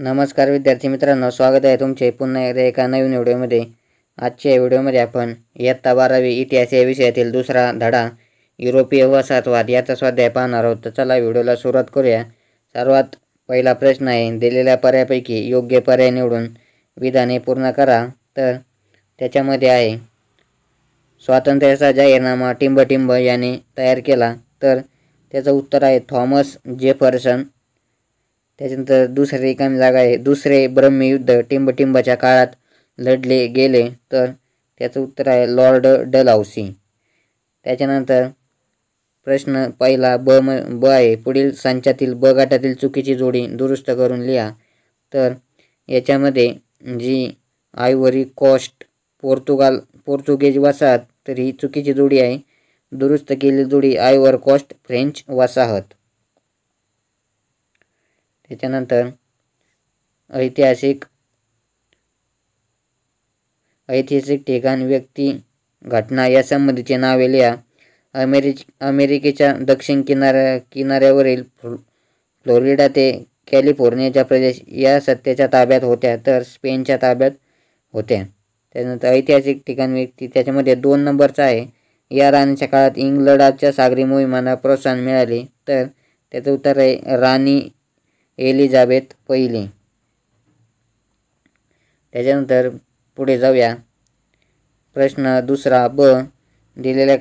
नमस्कार विद्यार्थी मित्रांनो स्वागत आहे तुमचे पुन्हा एकदा एका नवीन व्हिडिओमध्ये आजच्या व्हिडिओमध्ये आपण इयत्ता बारावी इतिहास या विषयातील दुसरा धडा युरोपीय वसाहतवाद याचा स्वाध्याय पाहणार आहोत तर चला व्हिडिओला सुरुवात करूया सर्वात पहिला प्रश्न आहे दिलेल्या पर्यापैकी योग्य पर्याय निवडून विधाने पूर्ण करा तर त्याच्यामध्ये आहे स्वातंत्र्याचा जाहीरनामा टिंबटिंब याने तयार केला तर त्याचं उत्तर आहे थॉमस जेफरसन त्याच्यानंतर दुसरे रिकामी जागा आहे दुसरे ब्रह्मयुद्ध टिंबटिंबाच्या काळात लढले गेले तर त्याचं उत्तर आहे लॉर्ड डलाउसी त्याच्यानंतर प्रश्न पहिला ब म ब आहे पुढील संचातील ब गटातील चुकीची जोडी दुरुस्त करून लिहा तर याच्यामध्ये जी आयवरी कॉस्ट पोर्तुगाल पोर्तुगेज वसाहत तर ही चुकीची जोडी आहे दुरुस्त केलेली जोडी आयवर कॉस्ट फ्रेंच वसाहत त्याच्यानंतर ऐतिहासिक ऐतिहासिक ठिकाण व्यक्ती घटना यासंबंधीचे नावे लिहा अमेरिक अमेरिकेच्या दक्षिण किनाऱ्या किनाऱ्यावरील फ्लोरिडा ते कॅलिफोर्नियाचा प्रदेश या सत्तेच्या ताब्यात होत्या तर स्पेनच्या ताब्यात होत्या त्यानंतर ऐतिहासिक ठिकाण व्यक्ती त्याच्यामध्ये दोन नंबरचा आहे या राणीच्या काळात इंग्लंडच्या सागरी मोहिमांना प्रोत्साहन मिळाले तर त्याचं उत्तर आहे राणी एलिझाबेथ पहिली त्याच्यानंतर पुढे जाऊया प्रश्न दुसरा ब दिलेल्या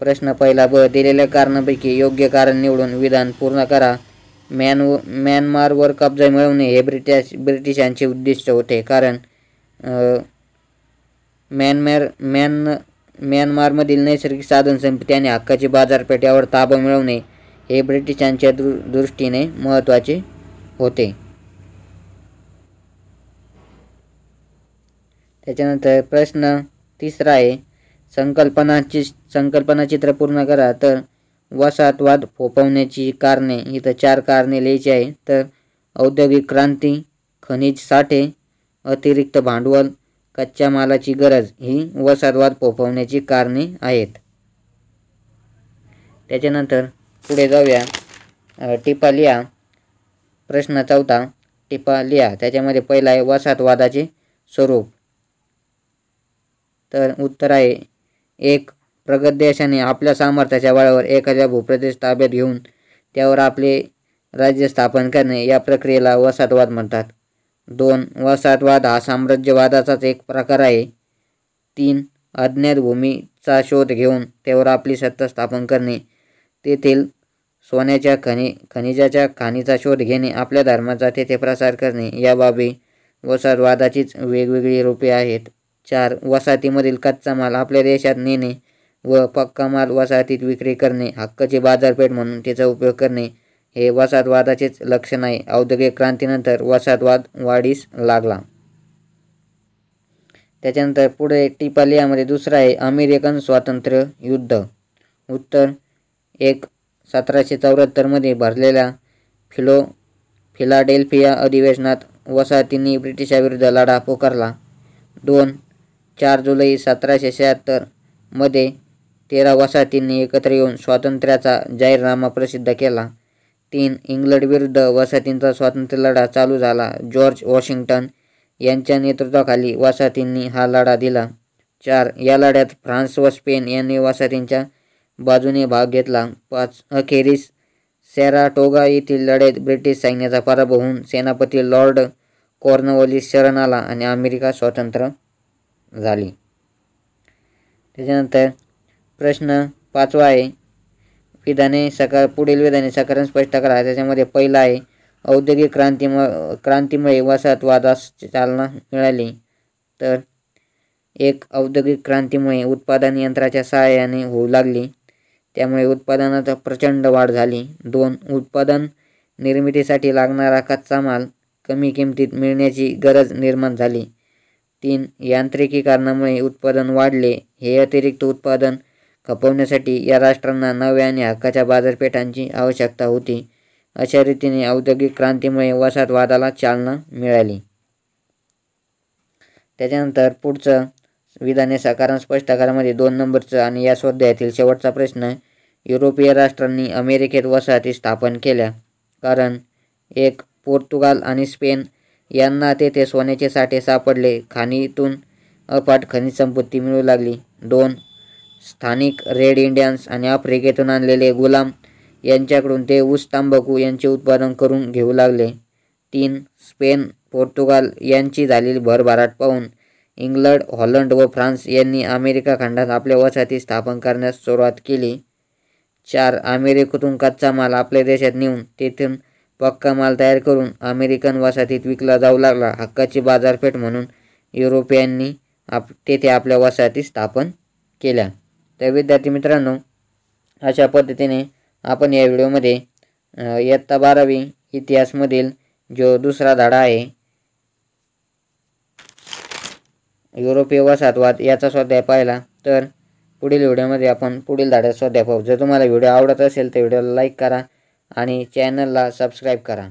प्रश्न पहिला ब दिलेल्या कारणापैकी योग्य कारण निवडून विधान पूर्ण करा म्यान म्यानमारवर कब्जा मिळवणे हे ब्रिटिश ब्रिटिशांचे उद्दिष्ट होते कारण म्यानमार म्यान म्यानमारमधील नैसर्गिक साधनसंपत्ती आणि हक्काची बाजारपेठेवर ताबा मिळवणे हे ब्रिटिशांच्या दृ दृष्टीने महत्त्वाचे होते त्याच्यानंतर प्रश्न तिसरा आहे संकल्पनाची चित्र पूर्ण करा तर वसाहतवाद फोपवण्याची कारणे इथं चार कारणे लिहायची आहे तर औद्योगिक क्रांती खनिज साठे अतिरिक्त भांडवल कच्च्या मालाची गरज ही वसाहतवाद फोपवण्याची कारणे आहेत त्याच्यानंतर पुढे जाऊया टिपा लिहा प्रश्न चौथा टिपा लिहा त्याच्यामध्ये पहिला आहे वसाहतवादाचे स्वरूप तर उत्तर आहे एक प्रगत देशाने आपल्या सामर्थ्याच्या बळावर एखाद्या भूप्रदेश ताब्यात घेऊन त्यावर आपले राज्य स्थापन करणे या प्रक्रियेला वसाहतवाद म्हणतात दोन वसाहतवाद हा साम्राज्यवादाचाच एक प्रकार आहे तीन अज्ञात भूमीचा शोध घेऊन त्यावर आपली सत्ता स्थापन करणे तेथील सोन्याच्या खनि खनिजाच्या खाणीचा शोध घेणे आपल्या धर्माचा तेथे प्रसार करणे या बाबी वसाहतवादाचीच वेगवेगळी रूपे आहेत चार वसाहतीमधील कच्चा माल आपल्या देशात नेणे व पक्का माल वसाहतीत विक्री करणे हक्काची बाजारपेठ म्हणून तिचा उपयोग करणे हे वसाहतवादाचेच लक्षण आहे औद्योगिक क्रांतीनंतर वसाहतवाद वाढीस लागला त्याच्यानंतर पुढे टिपालियामध्ये दुसरा आहे अमेरिकन स्वातंत्र्य युद्ध उत्तर एक सतराशे चौऱ्याहत्तरमध्ये भरलेल्या फिलो फिलाडेल्फिया अधिवेशनात वसाहतींनी ब्रिटिशाविरुद्ध लढा पुकारला दोन चार जुलै सतराशे शहात्तरमध्ये तेरा वसाहतींनी एकत्र येऊन स्वातंत्र्याचा जाहीरनामा प्रसिद्ध केला तीन इंग्लंडविरुद्ध वसाहतींचा स्वातंत्र्य लढा चालू झाला जॉर्ज वॉशिंग्टन यांच्या नेतृत्वाखाली वसाहतींनी हा लढा दिला चार या लढ्यात फ्रान्स व स्पेन यांनी वसाहतींच्या बाजूने भाग घेतला पाच अखेरीस सेराटोगा येथील लढाईत ब्रिटिश सैन्याचा पराभव होऊन सेनापती लॉर्ड कॉर्नवॉलिस शरण आला आणि अमेरिका स्वतंत्र झाली त्याच्यानंतर प्रश्न पाचवा आहे विधाने सकार पुढील विधाने सकारण स्पष्ट करा त्याच्यामध्ये पहिला आहे औद्योगिक क्रांतीम क्रांतीमुळे वसाहतवादास चालना मिळाली तर एक औद्योगिक क्रांतीमुळे उत्पादन यंत्राच्या सहाय्याने होऊ लागली त्यामुळे उत्पादनात प्रचंड वाढ झाली दोन उत्पादन निर्मितीसाठी लागणारा कच्चा माल कमी किमतीत मिळण्याची गरज निर्माण झाली तीन यांत्रिकीकरणामुळे उत्पादन वाढले हे अतिरिक्त उत्पादन खपवण्यासाठी या राष्ट्रांना नव्या आणि हक्काच्या बाजारपेठांची आवश्यकता होती अशा रीतीने औद्योगिक क्रांतीमुळे वसाहतवादाला चालना मिळाली त्याच्यानंतर पुढचं विधाने साकारण स्पष्ट आकारामध्ये दोन नंबरचं आणि या स्वाध्यायातील शेवटचा प्रश्न युरोपीय राष्ट्रांनी अमेरिकेत वसाहती स्थापन केल्या कारण एक पोर्तुगाल आणि स्पेन यांना तेथे सोन्याचे साठे सापडले खाणीतून अफाट खनिज संपत्ती मिळू लागली दोन स्थानिक रेड इंडियन्स आणि आफ्रिकेतून आणलेले गुलाम यांच्याकडून ते ऊस तांबाखू यांचे उत्पादन करून घेऊ लागले तीन स्पेन पोर्तुगाल यांची झालेली भरभराट पाहून इंग्लंड हॉलंड व फ्रान्स यांनी अमेरिका खंडात आपल्या वसाहती स्थापन करण्यास सुरुवात केली चार अमेरिकेतून कच्चा माल आपल्या देशात नेऊन तेथून पक्का माल तयार करून अमेरिकन वसाहतीत विकला जाऊ लागला हक्काची बाजारपेठ म्हणून युरोपियांनी आप तेथे आपल्या वसाहती स्थापन केल्या तर विद्यार्थी मित्रांनो अशा पद्धतीने आपण या व्हिडिओमध्ये इयत्ता बारावी इतिहासमधील जो दुसरा धडा आहे युरोपीय वसाहतवाद याचा स्वाध्याय पाहिला तर पुढील व्हिडिओमध्ये आपण पुढील धाड्यात स्वाध्याय पाहू जर तुम्हाला व्हिडिओ आवडत असेल तर व्हिडिओला लाईक करा आणि चॅनलला सबस्क्राईब करा